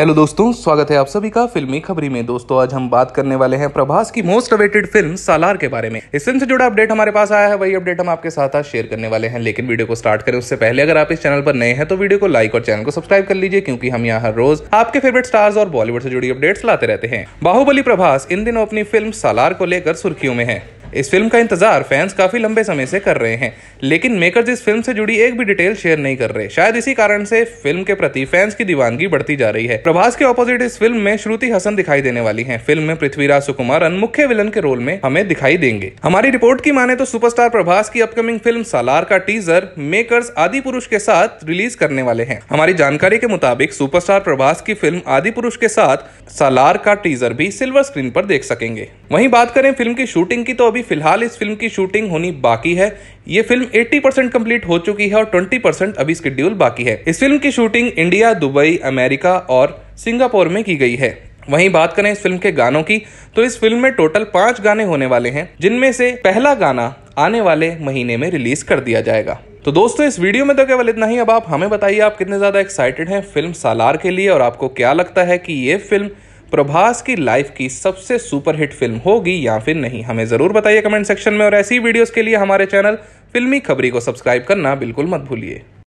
hello दोस्तों स्वागत है आप सभी का फिल्मी खबरी में दोस्तों आज हम बात करने वाले हैं प्रभास की मोस्ट अवेटेड फिल्म सालार के बारे में इस फिल्म से जुड़ा अपडेट हमारे पास आया है वही अपडेट हम आपके साथ आज शेयर करने वाले हैं लेकिन वीडियो को स्टार्ट करें उससे पहले अगर आप इस चैनल पर नए हैं तो वीडियो को लाइक और चैनल को सब्सक्राइब कर लीजिए क्योंकि हम यहाँ हर रोज आपके फेवरेट स्टार्स और बॉलीवुड से जुड़ी अपडेट्स लाते रहते हैं बाहुबली प्रभास इन दिनों अपनी फिल्म सालार को लेकर सुर्खियों में है इस फिल्म का इंतजार फैंस काफी लंबे समय से कर रहे हैं लेकिन मेकर्स इस फिल्म से जुड़ी एक भी डिटेल शेयर नहीं कर रहे शायद इसी कारण से फिल्म के प्रति फैंस की दीवानगी बढ़ती जा रही है प्रभास के ऑपोजिट इस फिल्म में श्रुति हसन दिखाई देने वाली है फिल्म में पृथ्वीराज सुकुमार मुख्य विलन के रोल में हमें दिखाई देंगे हमारी रिपोर्ट की माने तो सुपरस्टार प्रभास की अपकमिंग फिल्म सालार का टीजर मेकर्स आदि पुरुष के साथ रिलीज करने वाले हैं हमारी जानकारी के मुताबिक सुपरस्टार प्रभास की फिल्म आदि पुरुष के साथ सालार का टीजर भी सिल्वर स्क्रीन पर देख सकेंगे वहीं बात करें फिल्म की शूटिंग की तो अभी अभी फिलहाल इस फिल्म की शूटिंग होनी बाकी है ये फिल्म 80 परसेंट कम्प्लीट हो चुकी है और 20 परसेंट अभी स्कड्यूल बाकी है इस फिल्म की शूटिंग इंडिया दुबई अमेरिका और सिंगापुर में की गई है वहीं बात करें इस फिल्म के गानों की तो इस फिल्म में टोटल पांच गाने होने वाले हैं जिनमें से पहला गाना आने वाले महीने में रिलीज कर दिया जाएगा तो दोस्तों इस वीडियो में तो केवल इतना ही अब आप हमें बताइए आप कितने ज़्यादा एक्साइटेड हैं फिल्म सालार के लिए और आपको क्या लगता है कि ये फिल्म प्रभास की लाइफ की सबसे सुपरहिट फिल्म होगी या फिर नहीं हमें ज़रूर बताइए कमेंट सेक्शन में और ऐसी वीडियोज़ के लिए हमारे चैनल फिल्मी खबरी को सब्सक्राइब करना बिल्कुल मत भूलिए